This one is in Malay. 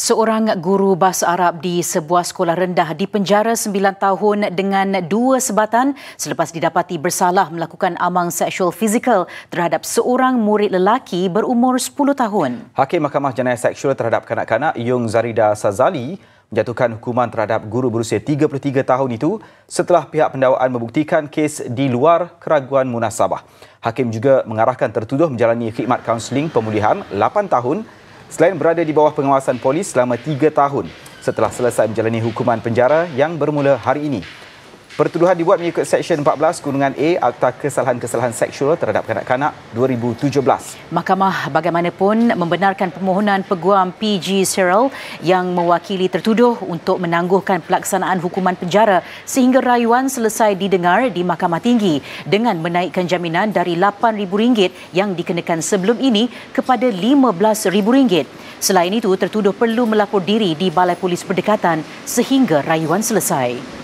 Seorang guru bahasa Arab di sebuah sekolah rendah dipenjara 9 tahun dengan dua sebatan selepas didapati bersalah melakukan amang seksual fizikal terhadap seorang murid lelaki berumur 10 tahun. Hakim Mahkamah Jenayah Seksual terhadap Kanak-kanak Yung Zarida Sazali menjatuhkan hukuman terhadap guru berusia 33 tahun itu setelah pihak pendakwaan membuktikan kes di luar keraguan munasabah. Hakim juga mengarahkan tertuduh menjalani khidmat kaunseling pemulihan 8 tahun Selain berada di bawah pengawasan polis selama 3 tahun setelah selesai menjalani hukuman penjara yang bermula hari ini, Pertuduhan dibuat mengikut Seksyen 14 Gunungan A Akta Kesalahan-Kesalahan Seksual terhadap Kanak-Kanak 2017. Mahkamah bagaimanapun membenarkan permohonan peguam PG Cyril yang mewakili tertuduh untuk menangguhkan pelaksanaan hukuman penjara sehingga rayuan selesai didengar di Mahkamah Tinggi dengan menaikkan jaminan dari RM8,000 yang dikenakan sebelum ini kepada RM15,000. Selain itu, tertuduh perlu melapor diri di Balai Polis Perdekatan sehingga rayuan selesai.